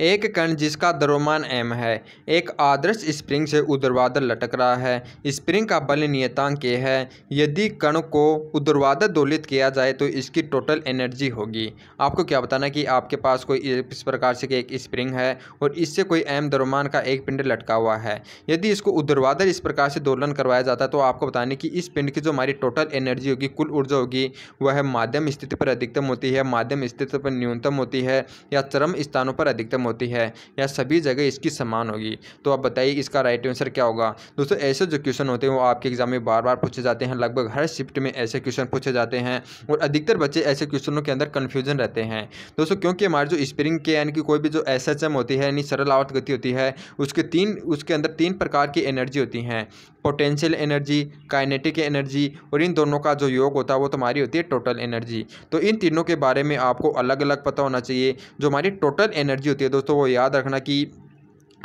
एक कण जिसका द्रव्यमान एम है एक आदर्श स्प्रिंग से उद्रवादल लटक रहा है स्प्रिंग का बल नियतांक के है यदि कण को उदरवादर दोलित किया जाए तो इसकी टोटल एनर्जी होगी आपको क्या बताना कि आपके पास कोई इस प्रकार से एक स्प्रिंग है और इससे कोई एम द्रव्यमान का एक पिंड लटका हुआ है यदि इसको उद्रवादल इस प्रकार से दोलन करवाया जाता है तो आपको बताने की इस पिंड की जो हमारी टोटल एनर्जी होगी कुल ऊर्जा होगी वह माध्यम स्थिति पर अधिकतम होती है माध्यम स्थिति पर न्यूनतम होती है या चरम स्थानों पर अधिकतम होती है या सभी जगह इसकी समान होगी तो आप बताइए इसका राइट आंसर क्या होगा दोस्तों ऐसे जो क्वेश्चन होते हैं वो आपके एग्जाम में बार बार पूछे जाते हैं लगभग हर शिफ्ट में ऐसे क्वेश्चन पूछे जाते हैं और अधिकतर बच्चे ऐसे क्वेश्चनों के अंदर कन्फ्यूजन रहते हैं दोस्तों क्योंकि हमारे जो स्प्रिंग के यानी कि कोई भी जो एस होती है यानी सरल आवत गति होती है उसके तीन उसके अंदर तीन प्रकार की एनर्जी होती हैं पोटेंशियल एनर्जी काइनेटिक एनर्जी और इन दोनों का जो योग होता है वो तुम्हारी होती है टोटल एनर्जी तो इन तीनों के बारे में आपको अलग अलग पता होना चाहिए जो हमारी टोटल एनर्जी होती है दोस्तों वो याद रखना कि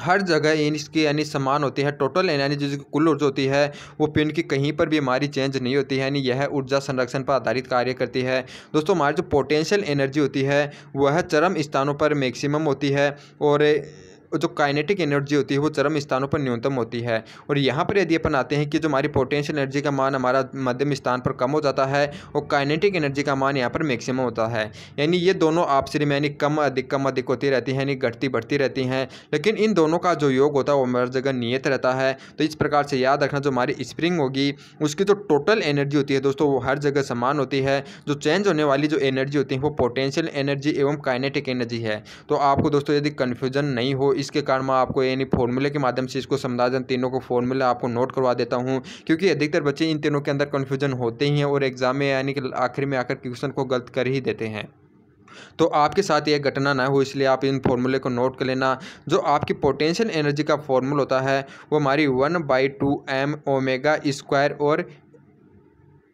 हर जगह इसके यानी समान होती है टोटल यानी जो कुल ऊर्जा होती है वो पिंड की कहीं पर भी हमारी चेंज नहीं होती है यानी यह ऊर्जा संरक्षण पर आधारित कार्य करती है दोस्तों हमारी जो पोटेंशियल एनर्जी होती है वह चरम स्थानों पर मैक्सिमम होती है और जो काइनेटिक एनर्जी होती है वो चरम स्थानों पर न्यूनतम होती है और यहाँ पर यदि अपन आते हैं कि जो हमारी पोटेंशियल एनर्जी का मान हमारा मध्यम स्थान पर कम हो जाता है और काइनेटिक एनर्जी का मान यहाँ पर मैक्सिमम होता है यानी ये दोनों में यानी कम अधिक कम अधिक होती रहती है यानी घटती बढ़ती रहती हैं लेकिन इन दोनों का जो योग होता है वो हर जगह नियत रहता है तो इस प्रकार से याद रखना जो हमारी स्प्रिंग होगी उसकी जो टोटल एनर्जी होती है दोस्तों वो हर जगह समान होती है जो चेंज होने वाली जो एनर्जी होती है वो पोटेंशियल एनर्जी एवं काइनेटिक एनर्जी है तो आपको दोस्तों यदि कन्फ्यूजन नहीं हो जिसके कारण मैं आपको यानी फॉर्मूले के माध्यम से इसको समझा दें तीनों को फॉर्मूले आपको नोट करवा देता हूँ क्योंकि अधिकतर बच्चे इन तीनों के अंदर कन्फ्यूजन होते ही हैं और एग्ज़ाम में यानी कि आखिर में आकर क्वेश्चन को गलत कर ही देते हैं तो आपके साथ यह घटना ना हो इसलिए आप इन फॉर्मूले को नोट कर लेना जो आपकी पोटेंशियल एनर्जी का फॉर्मूला होता है वो हमारी one by two M omega square और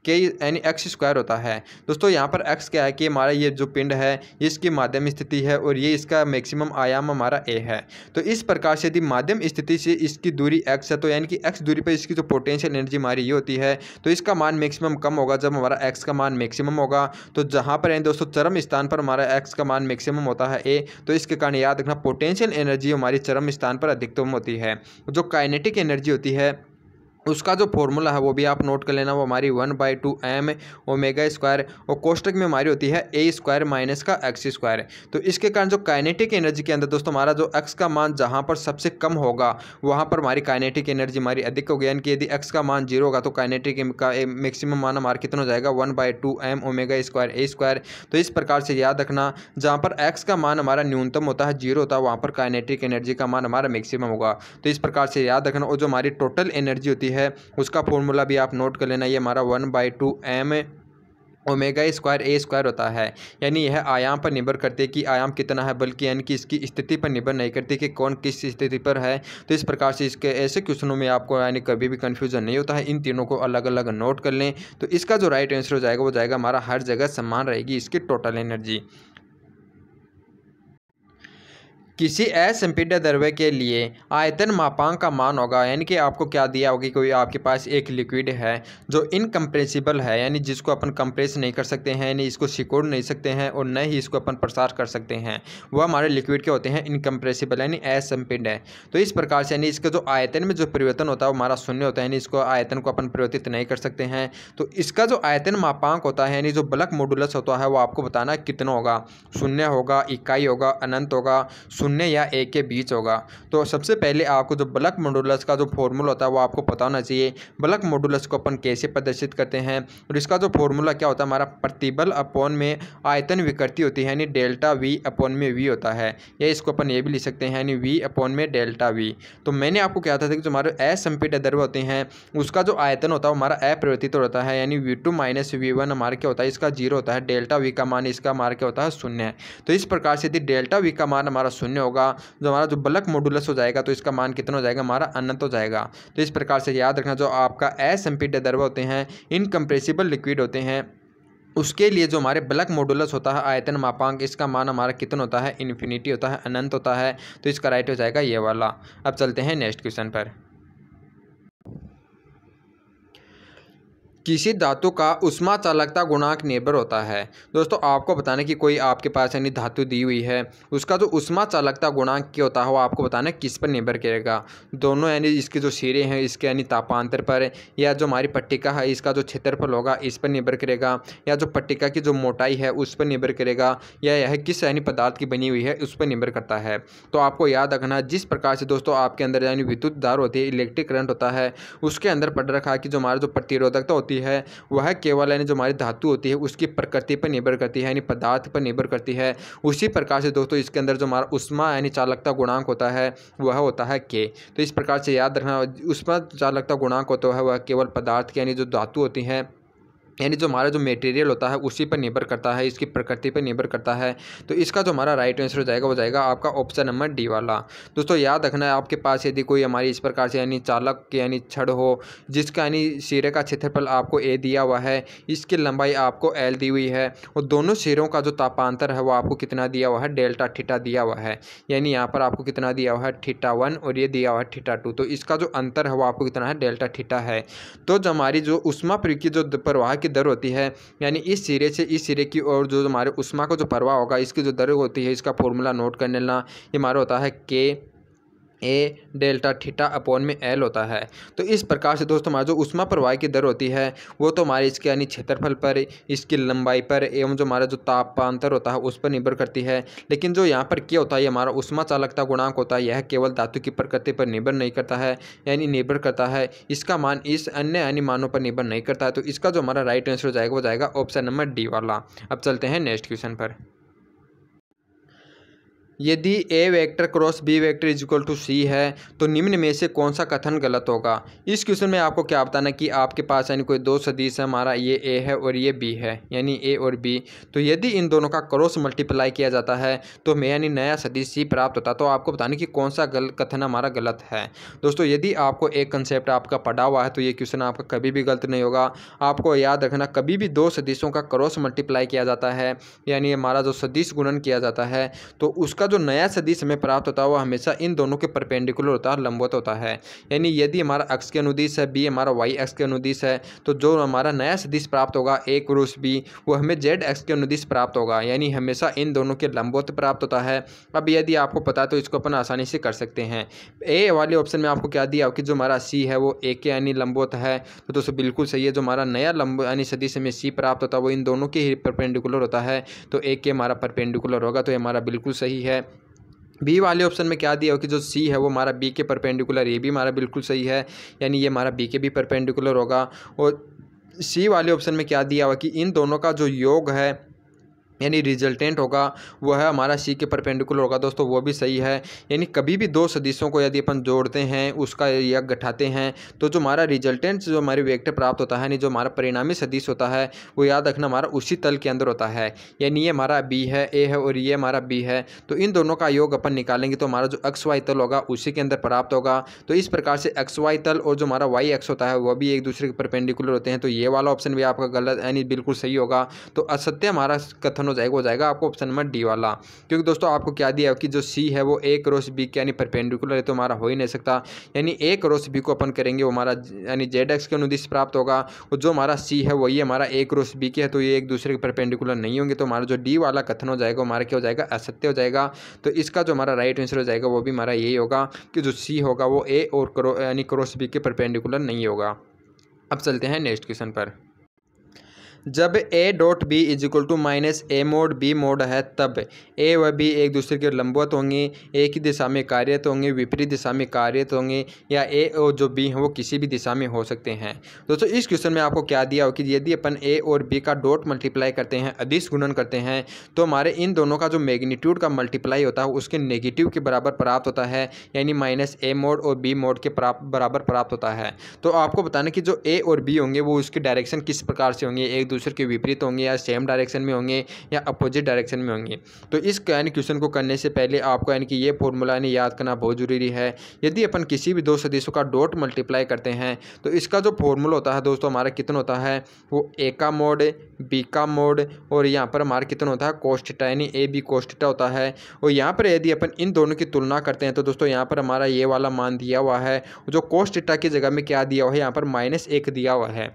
के यानी एक्स स्क्वायर होता है दोस्तों यहाँ पर एक्स क्या है कि हमारा ये जो पिंड है ये इसकी माध्यम स्थिति है और ये इसका मैक्सिमम आयाम हमारा ए है तो इस प्रकार से यदि माध्यम स्थिति से इसकी दूरी एक्स है तो यानी कि एक्स दूरी पर इसकी जो पोटेंशियल एनर्जी हमारी ये होती है तो इसका मान मैक्सिमम कम होगा जब हमारा एक्स का मान मैक्सिमम होगा तो जहाँ पर यानी दोस्तों चरम स्थान पर हमारा एक्स का मान मैक्सिमम होता है ए तो इसके कारण याद रखना पोटेंशियल एनर्जी हमारी चरम स्थान पर अधिकतम होती है जो काइनेटिक एनर्जी होती है उसका जो फॉर्मूला है वो भी आप नोट कर लेना वो हमारी one by two M omega square और कोष्टक में हमारी होती है ए स्क्वायर माइनस का एक्स स्क्वायर तो इसके कारण जो काइनेटिक एनर्जी के अंदर दोस्तों हमारा जो एक्स का मान जहाँ पर सबसे कम होगा वहाँ पर हमारी काइनेटिक एनर्जी हमारी अधिक होगी यानी कि यदि एक्स का मान जीरो होगा तो काइनेटिक का मैक्सिमम मान हमारा कितना हो जाएगा one by two M omega square A square तो इस प्रकार से याद रखना जहाँ पर एक्स का मान हमारा न्यूनतम होता है जीरो होता है वहाँ पर काइनेटिक एनर्जी का मान हमारा मैक्सिमम होगा तो इस प्रकार से याद रखना और जो हमारी टोटल एनर्जी होती है है उसका फॉर्मूला भी आप नोट कर लेना ये हमारा one by two M omega square A square होता है यानी यह आयाम पर निर्भर करते कि आयाम कितना है बल्कि यानी कि इसकी स्थिति पर निर्भर नहीं करती कि कौन किस स्थिति पर है तो इस प्रकार से इसके ऐसे क्वेश्चनों में आपको यानी कभी भी कन्फ्यूजन नहीं होता है इन तीनों को अलग अलग नोट कर लें तो इसका जो राइट आंसर हो जाएगा वो जाएगा हमारा हर जगह समान रहेगी इसकी टोटल एनर्जी किसी असंपीड द्रव्य के लिए आयतन मापांक का मान होगा यानी कि आपको क्या दिया होगा कोई आपके पास एक लिक्विड है जो इनकम्प्रेसिबल है यानी जिसको अपन कंप्रेस नहीं कर सकते हैं यानी इसको सिकोड़ नहीं सकते हैं और न ही इसको अपन प्रसार कर सकते हैं वह हमारे लिक्विड के होते हैं इनकम्प्रेसिबल यानी असंपीड है तो इस प्रकार से यानी इसका जो आयतन में जो परिवर्तन होता है वो हमारा शून्य होता है यानी इसको आयतन को अपन परिवर्तित नहीं कर सकते हैं तो इसका जो आयतन मापांक होता है यानी जो ब्लक मोडुलस होता है वो आपको बताना कितना होगा शून्य होगा इकाई होगा अनंत होगा शून्य शून्य या एक के बीच होगा तो सबसे पहले आपको जो ब्लक मोडुलस का जो फॉर्मूला होता है वो आपको पता होना चाहिए ब्लक मोडुलस को अपन कैसे प्रदर्शित करते हैं और इसका जो फॉर्मूला क्या होता है हमारा प्रतिबल अपॉन में आयतन विकृति होती है यानी डेल्टा वी अपॉन में वी होता है या इसको अपन ये भी लिख सकते हैं यानी वी अपॉन में डेल्टा वी तो मैंने आपको क्या था कि जो हमारे असंपीड द्रव्य होते हैं उसका जो आयतन होता है हमारा अपरिवर्तित होता है यानी V two minus V one हमारा क्या होता है इसका जीरो होता है डेल्टा वी का मान इसका हमारा क्या होता है शून्य है तो इस प्रकार से यदि डेल्टा वी का मान हमारा शून्य शून्य होगा जो हमारा जो बल्क मॉडुलस हो जाएगा तो इसका मान कितना हो जाएगा हमारा अनंत हो जाएगा तो इस प्रकार से याद रखना जो आपका एस एम्पीड होते हैं इनकम्प्रेसिबल लिक्विड होते हैं उसके लिए जो हमारे बल्क मॉडुलस होता है आयतन मापांक इसका मान हमारा कितना होता है इन्फिनिटी होता है अनंत होता है तो इसका राइट हो जाएगा ये वाला अब चलते हैं नेक्स्ट क्वेश्चन पर किसी धातु का उष्मा चालकता गुणांक निर्भर होता है दोस्तों आपको बताना कि कोई आपके पास यानी धातु दी हुई है उसका जो उष्मा चालकता गुणांक क्या होता है वो आपको बताना किस पर निर्भर करेगा दोनों यानी इसके जो सिरे हैं इसके यानी तापांतर पर या जो हमारी पट्टिका है इसका जो क्षेत्रफल होगा इस पर निर्भर करेगा या जो पट्टिका की जो मोटाई है उस पर निर्भर करेगा या यह किस यानी पदार्थ की बनी हुई है उस पर निर्भर करता है तो आपको याद रखना जिस प्रकार से दोस्तों आपके अंदर यानी विद्युत धार होती है इलेक्ट्रिक करंट होता है उसके अंदर पड़ रखा है कि जो हमारा जो प्रतिरोधकता होती होती है वह केवल यानी जो हमारी धातु होती है उसकी प्रकृति पर निर्भर करती है यानी पदार्थ पर निर्भर करती है उसी प्रकार से दोस्तों इसके अंदर जो हमारा उष्मा यानी चालकता गुणांक होता है वह होता है के तो इस प्रकार से याद रखना उष्मा चालकता गुणांक होता है वह केवल पदार्थ की यानी जो धातु होती हैं यानी जो हमारा जो मटेरियल होता है उसी पर निर्भर करता है इसकी प्रकृति पर निर्भर करता है तो इसका जो हमारा राइट आंसर हो जाएगा वो जाएगा आपका ऑप्शन नंबर डी वाला दोस्तों याद रखना है आपके पास यदि कोई हमारी इस प्रकार से यानी चालक यानी छड़ हो जिसका यानी सिरे का क्षेत्रफल आपको ए दिया हुआ है इसकी लंबाई आपको एल दी हुई है और दोनों सिरों का जो तापांतर है वो आपको कितना दिया हुआ है डेल्टा ठीटा दिया हुआ है यानी यहाँ पर आपको कितना दिया हुआ है ठीटा वन और ये दिया हुआ है ठीटा टू तो इसका जो अंतर है वो आपको कितना है डेल्टा ठीटा है तो जो हमारी जो उष्मा प्रयोग की जो प्रवाह की दर होती है यानी इस सिरे से इस सिरे की और जो हमारे उष्मा का जो प्रवाह होगा इसकी जो दर होती है इसका फॉर्मूला नोट कर लेना ये हमारा होता है के ए डेल्टा ठीटा अपॉन में एल होता है तो इस प्रकार से दोस्तों हमारा जो उष्मा प्रवाह की दर होती है वो तो हमारे इसके यानी क्षेत्रफल पर इसकी लंबाई पर एवं जो हमारा जो तापांतर होता है उस पर निर्भर करती है लेकिन जो यहाँ पर क्या होता है हमारा उष्मा चालकता गुणांक होता है यह केवल धातु की प्रकृति पर निर्भर नहीं करता है यानी निर्भर करता है इसका मान इस अन्य यानी मानों पर निर्भर नहीं करता है तो इसका जो हमारा राइट आंसर हो जाएगा वो जाएगा ऑप्शन नंबर डी वाला अब चलते हैं नेक्स्ट क्वेश्चन पर यदि A vector cross B vector is equal to C है तो निम्न में से कौन सा कथन गलत होगा इस क्वेश्चन में आपको क्या बताना कि आपके पास यानी कोई दो सदीश है हमारा ये ए है और ये बी है यानी ए और बी तो यदि इन दोनों का क्रॉस मल्टीप्लाई किया जाता है तो हमें यानी नया सदीश सी प्राप्त होता तो आपको बताना कि कौन सा गल कथन हमारा गलत है दोस्तों यदि आपको एक कंसेप्ट आपका पढ़ा हुआ है तो ये क्वेश्चन आपका कभी भी गलत नहीं होगा आपको याद रखना कभी भी दो सदीसों का क्रॉस मल्टीप्लाई किया जाता है यानी हमारा जो सदीश गुणन किया जाता है तो उसका जो नया सदिश हमें प्राप्त होता है वह हमेशा इन दोनों के परपेंडिकुलर होता है लंबवत होता है यानी यदि हमारा अक्स के अनुदिश है बी हमारा वाई एक्स के अनुदिश है तो जो हमारा नया सदिश प्राप्त होगा ए क्रूस बी वो हमें जेड एक्स के अनुदिश प्राप्त होगा यानी हमेशा इन दोनों के लंबवत प्राप्त होता है अब यदि आपको पता तो इसको अपन आसानी से कर सकते हैं ए वाले ऑप्शन में आपको क्या दिया कि जो हमारा सी है वो ए के यानी लंबवत है तो दोस्तों बिल्कुल सही है जो हमारा नया लंब यानी सदिश हमें सी प्राप्त होता है वो इन दोनों के ही परपेंडिकुलर होता है तो ए के हमारा परपेंडिकुलर होगा तो ये हमारा बिल्कुल सही है बी वाले ऑप्शन में क्या दिया हो कि जो सी है वो हमारा बी के परपेंडिकुलर ये भी हमारा बिल्कुल सही है यानी ये हमारा बी के भी परपेंडिकुलर होगा और सी वाले ऑप्शन में क्या दिया हुआ कि इन दोनों का जो योग है यानी रिजल्टेंट होगा वह है हमारा सी के परपेंडिकुलर होगा दोस्तों वो भी सही है यानी कभी भी दो सदिशों को यदि अपन जोड़ते हैं उसका या घटाते हैं तो जो हमारा रिजल्टेंट जो हमारे वेक्टर प्राप्त होता है यानी जो हमारा परिणामी सदिश होता है वो याद रखना हमारा उसी तल के अंदर होता है यानी ये हमारा बी है ए है और ये हमारा बी है तो इन दोनों का योग अपन निकालेंगे तो हमारा जो एक्स वाई तल होगा उसी के अंदर प्राप्त होगा तो इस प्रकार से एक्स वाई तल और जो हमारा वाई एक्स होता है वह भी एक दूसरे के परपेंडिकुलर होते हैं तो ये वाला ऑप्शन भी आपका गलत यानी बिल्कुल सही होगा तो असत्य हमारा कथन हो जाएगा वो जाएगा आपको ऑप्शन नंबर डी वाला क्योंकि दोस्तों आपको क्या दिया कि जो सी है वो ए क्रॉस बी के यानी परपेंडिकुलर है तो हमारा हो ही नहीं सकता यानी ए क्रॉस बी को अपन करेंगे वो हमारा यानी जेड एक्स के अनुदिश प्राप्त होगा और जो हमारा सी है वही हमारा ए क्रॉस बी के है तो ये एक दूसरे के परपेंडिकुलर नहीं होंगे तो हमारा जो डी वाला कथन हो जाएगा हमारा क्या हो जाएगा असत्य हो जाएगा तो इसका जो हमारा राइट आंसर हो जाएगा वो भी हमारा यही होगा कि जो सी होगा वो ए और यानी क्रॉस बी के परपेंडिकुलर नहीं होगा अब चलते हैं नेक्स्ट क्वेश्चन पर जब A dot B is equal to minus A mod B mod है तब ए व बी एक दूसरे के लंबवत होंगे एक ही दिशा में कार्यरत होंगे विपरीत दिशा में कार्यरत होंगे या ए और जो बी हैं वो किसी भी दिशा में हो सकते हैं दोस्तों इस क्वेश्चन में आपको क्या दिया हो कि यदि अपन ए और बी का डॉट मल्टीप्लाई करते हैं अधिस गुणन करते हैं तो हमारे इन दोनों का जो मैग्नीट्यूड का मल्टीप्लाई होता है उसके नेगेटिव के बराबर प्राप्त होता है यानी माइनस ए मोड और बी मोड के बराबर प्राप्त होता है तो आपको बताना कि जो ए और बी होंगे वो उसके डायरेक्शन किस प्रकार से होंगे एक दूसरे के विपरीत होंगे या सेम डायरेक्शन में होंगे या अपोजिट डायरेक्शन में होंगे तो इस कैन क्वेश्चन को करने से पहले आपको यानी कि ये फॉर्मूला यानी याद करना बहुत ज़रूरी है यदि अपन किसी भी दो सदस्यों का डॉट मल्टीप्लाई करते हैं तो इसका जो फॉर्मूला होता है दोस्तों हमारा कितना होता है वो ए का मोड बी का मोड और यहाँ पर हमारा कितना होता है कोस्टिटा यानी ए बी कोस्टिटा होता है और यहाँ पर यदि अपन इन दोनों की तुलना करते हैं तो दोस्तों यहाँ पर हमारा ये वाला मान दिया हुआ है जो कोस्टिटा की जगह में क्या दिया हुआ है यहाँ पर माइनस एक दिया हुआ है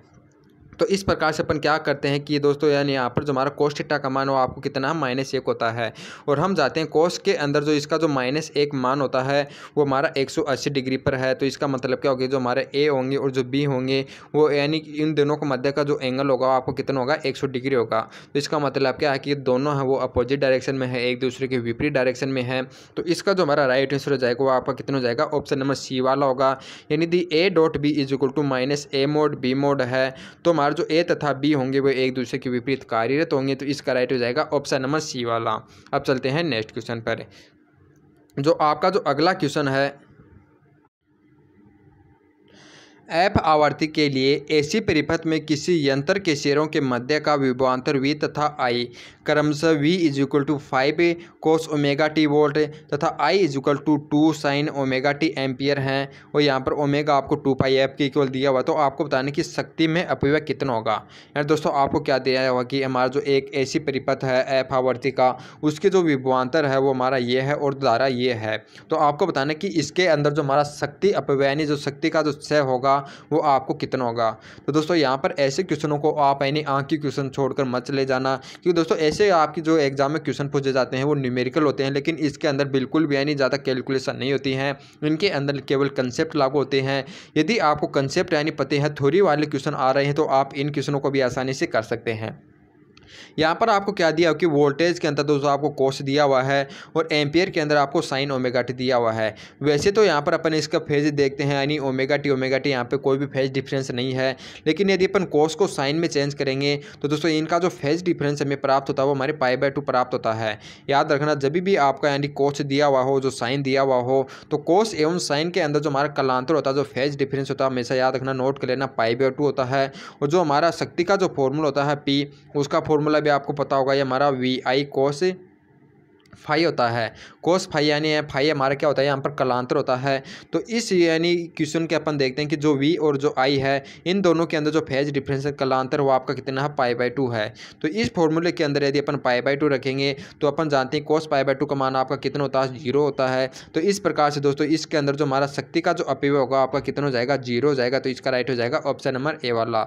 तो इस प्रकार से अपन क्या करते हैं कि दोस्तों यानी यहाँ पर जो हमारा कोस्ट थीटा का मान वो आपको कितना माइनस एक होता है और हम जाते हैं कोस के अंदर जो इसका जो माइनस एक मान होता है वो हमारा एक सौ अस्सी डिग्री पर है तो इसका मतलब क्या होगा जो हमारे ए होंगे और जो बी होंगे वो यानी इन दोनों के मध्य का जो एंगल होगा आपको कितना होगा एक सौ डिग्री होगा तो इसका मतलब क्या है कि दोनों है वो अपोजिट डायरेक्शन में है एक दूसरे के विपरीत डायरेक्शन में है तो इसका जो हमारा राइट आंसर हो जाएगा वो आपका कितना हो जाएगा ऑप्शन नंबर सी वाला होगा यानी the A dot B is equal to minus A mod B mod है तो हमारा और जो ए तथा बी होंगे वो एक दूसरे के विपरीत कार्यरत होंगे तो इसका राइट हो तो जाएगा ऑप्शन नंबर सी वाला अब चलते हैं नेक्स्ट क्वेश्चन पर जो आपका जो अगला क्वेश्चन है एफ आवर्ती के लिए एसी परिपथ में किसी यंत्र के शेयरों के मध्य का विभवान्तर वी तथा आई क्रमशः V is equal to five cos omega t volt तथा I is equal to two sine omega t ampere हैं और यहाँ पर ओमेगा आपको टू पाई एफ के इक्वल दिया हुआ तो आपको बताने की शक्ति में अपव्यय कितना होगा यानी दोस्तों आपको क्या दिया हुआ कि हमारा जो एक ऐसी परिपथ है एफ आवर्ती का उसके जो विभवान्तर है वो हमारा ये है और द्वारा ये है तो आपको बताना कि इसके अंदर जो हमारा शक्ति अपव्य यानी जो शक्ति का जो क्षय होगा होगा वो आपको कितना होगा तो दोस्तों यहाँ पर ऐसे क्वेश्चनों को आप यानी आँख की क्वेश्चन छोड़कर मत ले जाना क्योंकि दोस्तों ऐसे आपकी जो एग्ज़ाम में क्वेश्चन पूछे जाते हैं वो न्यूमेरिकल होते हैं लेकिन इसके अंदर बिल्कुल भी यानी ज़्यादा कैलकुलेशन नहीं होती है इनके अंदर केवल कंसेप्ट लागू होते हैं यदि आपको कंसेप्ट यानी पते हैं थोड़ी वाले क्वेश्चन आ रहे हैं तो आप इन क्वेश्चनों को भी आसानी से कर सकते हैं यहाँ पर आपको क्या दिया कि वोल्टेज के अंदर दोस्तों आपको कोस दिया हुआ है और एम्पियर के अंदर आपको साइन ओमेगा टी दिया हुआ है वैसे तो यहाँ पर अपन इसका फेज देखते हैं यानी ओमेगा टी ओमेगा टी यहाँ पर कोई भी फेज डिफरेंस नहीं है लेकिन यदि अपन कोस को साइन में चेंज करेंगे तो दोस्तों इनका जो फेज डिफरेंस हमें प्राप्त होता है वो हमारे पाई बाय टू प्राप्त होता है याद रखना जब भी आपका यानी कोस दिया हुआ हो जो साइन दिया हुआ हो तो कोस एवं साइन के अंदर जो हमारा कलांतर होता है जो फेज डिफरेंस होता है हमेशा याद रखना नोट कर लेना पाई बाय टू होता है और जो हमारा शक्ति का जो फॉर्मूला होता है पी उसका फॉर्मूला भी आपको पता होगा ये हमारा वी आई कोस फाई होता है कोस फाई यानी है फाई हमारा क्या होता है यहाँ पर कलांतर होता है तो इस यानी क्वेश्चन के अपन देखते हैं कि जो वी और जो आई है इन दोनों के अंदर जो फेज डिफरेंस कलांतर वो आपका कितना है पाई बाई टू है तो इस फॉर्मूले के अंदर यदि अपन पाई बाई टू रखेंगे तो अपन जानते हैं कोस पाई बाई टू का मान आपका कितना होता है जीरो होता है तो इस प्रकार से दोस्तों इसके अंदर जो हमारा शक्ति का जो अपव्यय होगा आपका कितना हो जाएगा जीरो हो जाएगा तो इसका राइट हो जाएगा ऑप्शन नंबर ए वाला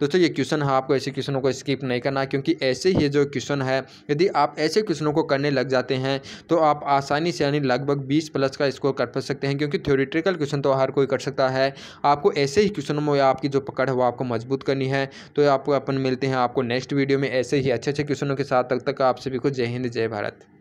दोस्तों ये क्वेश्चन है आपको ऐसे क्वेश्चनों को स्किप नहीं करना क्योंकि ऐसे ही जो क्वेश्चन है यदि आप ऐसे क्वेश्चनों को करने लग जाते जाते हैं तो आप आसानी से यानी लगभग बीस प्लस का स्कोर कर सकते हैं क्योंकि थ्योरेटिकल क्वेश्चन तो हर कोई कर सकता है आपको ऐसे ही क्वेश्चनों में आपकी जो पकड़ है वो आपको मजबूत करनी है तो आपको अपन मिलते हैं आपको नेक्स्ट वीडियो में ऐसे ही अच्छे अच्छे क्वेश्चनों के साथ तब तक, तक आप सभी को जय हिंद जय भारत